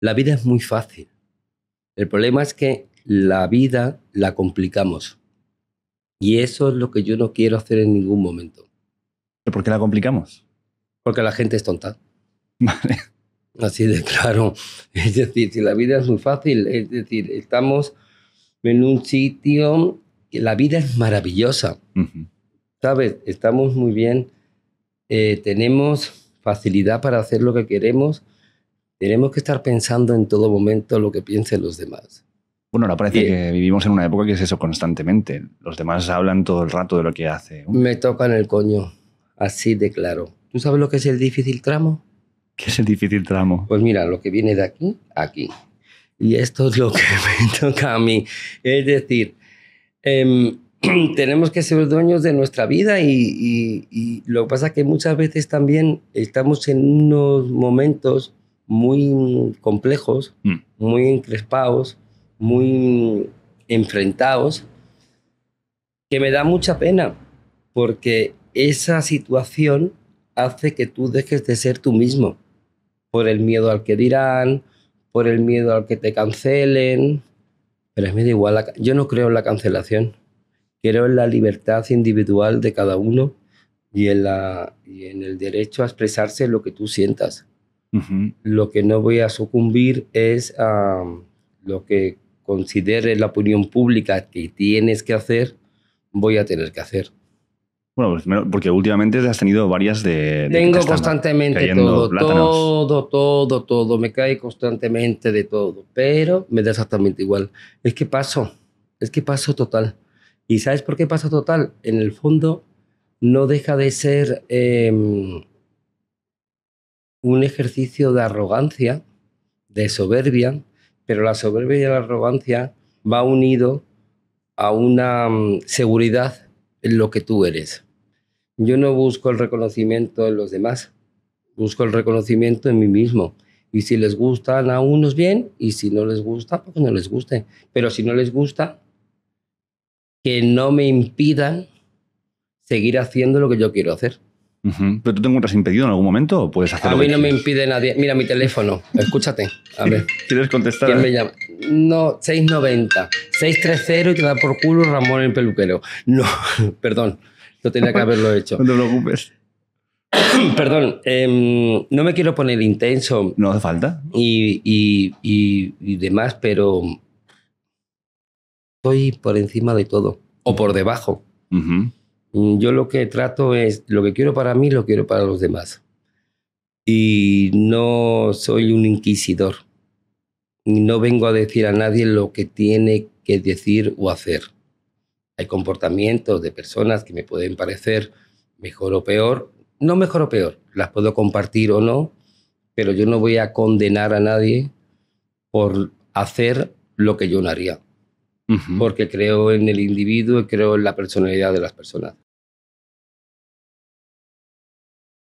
La vida es muy fácil. El problema es que la vida la complicamos. Y eso es lo que yo no quiero hacer en ningún momento. por qué la complicamos? Porque la gente es tonta. Vale. Así de claro. Es decir, si la vida es muy fácil, es decir, estamos en un sitio que la vida es maravillosa. ¿Sabes? Estamos muy bien, eh, tenemos facilidad para hacer lo que queremos tenemos que estar pensando en todo momento lo que piensen los demás. Bueno, ahora parece que vivimos en una época que es eso constantemente. Los demás hablan todo el rato de lo que hace. Me tocan el coño, así de claro. ¿Tú sabes lo que es el difícil tramo? ¿Qué es el difícil tramo? Pues mira, lo que viene de aquí aquí. Y esto es lo que me toca a mí. Es decir, em, tenemos que ser dueños de nuestra vida y, y, lo que pasa es que muchas veces también estamos en unos momentos muy complejos, mm. muy encrespados, muy enfrentados, que me da mucha pena, porque esa situación hace que tú dejes de ser tú mismo, por el miedo al que dirán, por el miedo al que te cancelen, pero es medio igual, yo no creo en la cancelación, creo en la libertad individual de cada uno y en, la, y en el derecho a expresarse lo que tú sientas. Lo que no voy a sucumbir es a lo que considere la opinión pública que tienes que hacer, voy a tener que hacer. Bueno, pues porque últimamente has tenido varias de... Tengo constantemente todo, todo, todo, todo, me cae constantemente de todo, pero me da exactamente igual. Es que paso, es que paso total. ¿Y sabes por qué paso total? En el fondo no deja de ser... Em, un ejercicio de arrogancia, de soberbia, pero la soberbia y la arrogancia va unido a una mm, seguridad en lo que tú eres. Yo no busco el reconocimiento en los demás, busco el reconocimiento en mí mismo. Y si les gustan a unos bien, y si no les gusta, pues no les guste. Pero si no les gusta, que no me impidan seguir haciendo lo que yo quiero hacer. ¿Pero tú te encuentras impedido en algún momento o puedes hacerlo? A mí no me impide nadie. Mira mi teléfono, escúchate. A ver. ¿Quieres contestar? ¿Quién me llama? No, 690, 630 y te da por culo Ramón el peluquero. No, perdón, no tenía que haberlo hecho. no te preocupes. perdón, em, no me quiero poner intenso. No hace falta. Y, y, y, demás, pero estoy por encima de todo o por debajo. Mm, yo lo que trato es, lo que quiero para mí, lo quiero para los demás. Y no soy un inquisidor. no vengo a decir a nadie lo que tiene que decir o hacer. Hay comportamientos de personas que me pueden parecer mejor o peor. No mejor o peor, las puedo compartir o no, pero yo no voy a condenar a nadie por hacer lo que yo no haría porque creo en el individuo y creo en la personalidad de las personas.